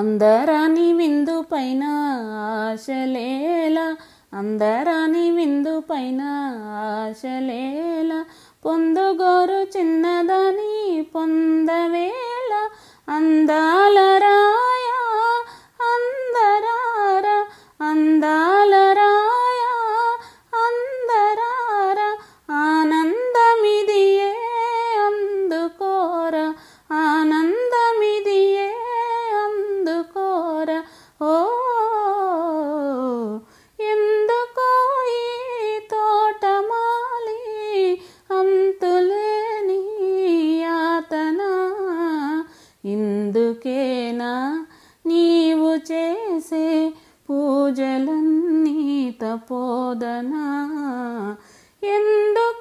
అందరాని విందు పైన ఆశలేలా అందరాని విందు పైన ఆశలేలా పొందుగోరు చిన్నదాని పొందవేళ అందాల ఇందుకేనా నీవు చేసే పూజలన్నీ తపోదనా ఎందుకు